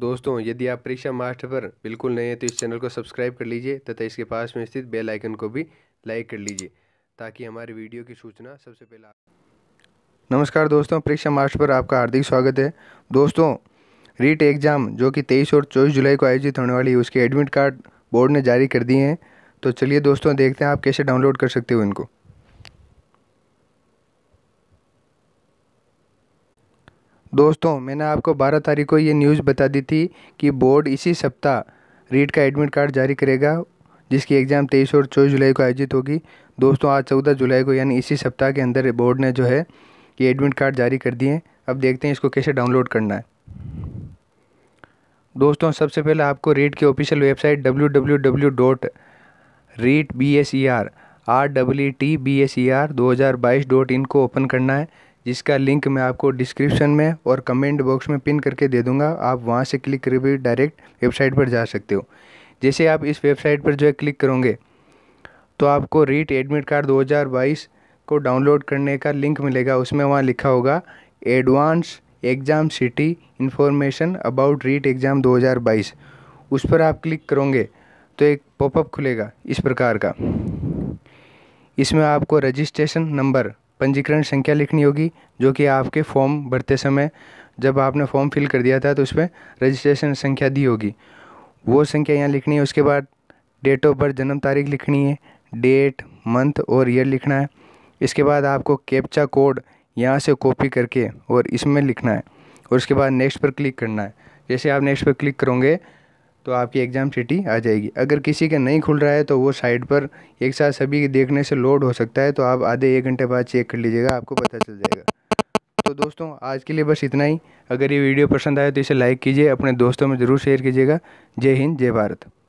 दोस्तों यदि आप परीक्षा मास्टर पर बिल्कुल नए हैं तो इस चैनल को सब्सक्राइब कर लीजिए तथा इसके पास में स्थित बेल आइकन को भी लाइक कर लीजिए ताकि हमारे वीडियो की सूचना सबसे पहले नमस्कार दोस्तों परीक्षा मास्टर पर आपका हार्दिक स्वागत है दोस्तों रीट एग्ज़ाम जो कि तेईस और चौबीस जुलाई को आयोजित होने वाली है उसके एडमिट कार्ड बोर्ड ने जारी कर दिए हैं तो चलिए दोस्तों देखते हैं आप कैसे डाउनलोड कर सकते हो इनको दोस्तों मैंने आपको 12 तारीख को ये न्यूज़ बता दी थी कि बोर्ड इसी सप्ताह रीट का एडमिट कार्ड जारी करेगा जिसकी एग्ज़ाम 23 और 24 जुलाई को आयोजित होगी दोस्तों आज 14 जुलाई को यानी इसी सप्ताह के अंदर बोर्ड ने जो है ये एडमिट कार्ड जारी कर दिए अब देखते हैं इसको कैसे डाउनलोड करना है दोस्तों सबसे पहले आपको रीट की official website W W W dot REET B S E R R W T B S E R दो हज़ार बाईस डॉट इन को ओपन करना है जिसका लिंक मैं आपको डिस्क्रिप्शन में और कमेंट बॉक्स में पिन करके दे दूंगा आप वहाँ से क्लिक कर भी डायरेक्ट वेबसाइट पर जा सकते हो जैसे आप इस वेबसाइट पर जो है क्लिक करोगे तो आपको रीट एडमिट कार्ड 2022 को डाउनलोड करने का लिंक मिलेगा उसमें वहाँ लिखा होगा advance exam city information about REET exam 2022 उस पर आप क्लिक करोगे तो एक पॉपअप खुलेगा इस प्रकार का इसमें आपको रजिस्ट्रेशन नंबर पंजीकरण संख्या लिखनी होगी जो कि आपके फॉर्म भरते समय जब आपने फॉर्म फिल कर दिया था तो उसमें रजिस्ट्रेशन संख्या दी होगी वो संख्या यहाँ लिखनी है उसके बाद डेट ऑफ बर्थ जन्म तारीख लिखनी है डेट मंथ और ईयर लिखना है इसके बाद आपको कैप्चा कोड यहाँ से कॉपी करके और इसमें लिखना है और उसके बाद नेक्स्ट पर क्लिक करना है जैसे आप नेक्स्ट पर क्लिक करोगे तो आपकी एग्ज़ाम सिटी आ जाएगी अगर किसी का नहीं खुल रहा है तो वो साइड पर एक साथ सभी देखने से लोड हो सकता है तो आप आधे एक घंटे बाद चेक कर लीजिएगा आपको पता चल जाएगा तो दोस्तों आज के लिए बस इतना ही अगर ये वीडियो पसंद आए तो इसे लाइक कीजिए अपने दोस्तों में ज़रूर शेयर कीजिएगा जय हिंद जय भारत